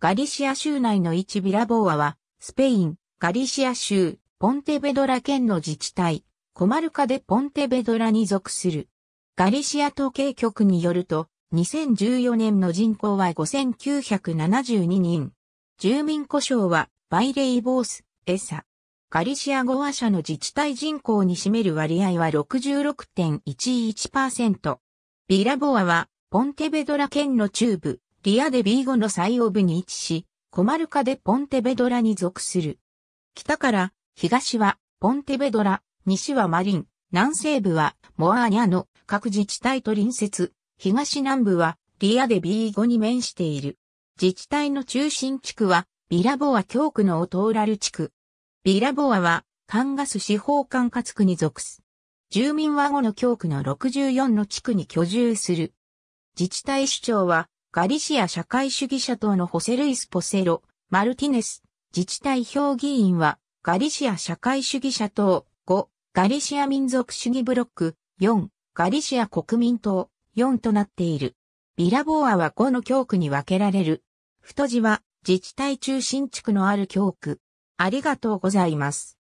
ガリシア州内の一ビラボーアは、スペイン、ガリシア州、ポンテベドラ県の自治体、コマルカでポンテベドラに属する。ガリシア統計局によると、2014年の人口は5972人。住民故障は、バイレイボース、エサ。ガリシア語話者の自治体人口に占める割合は66.11%。ビラボアは、ポンテベドラ県の中部、リアデビーゴの最央部に位置し、コマルカでポンテベドラに属する。北から東はポンテベドラ、西はマリン、南西部はモアーニャの各自治体と隣接、東南部はリアデビーゴに面している。自治体の中心地区はビラボア教区のオトーラル地区。ビラボアはカンガス司法管轄区に属す。住民は後の教区の64の地区に居住する。自治体首長はガリシア社会主義者党のホセルイス・ポセロ、マルティネス、自治体評議員は、ガリシア社会主義者党、5、ガリシア民族主義ブロック、4、ガリシア国民党、4となっている。ビラボーアは5の教区に分けられる。太字は自治体中心地区のある教区。ありがとうございます。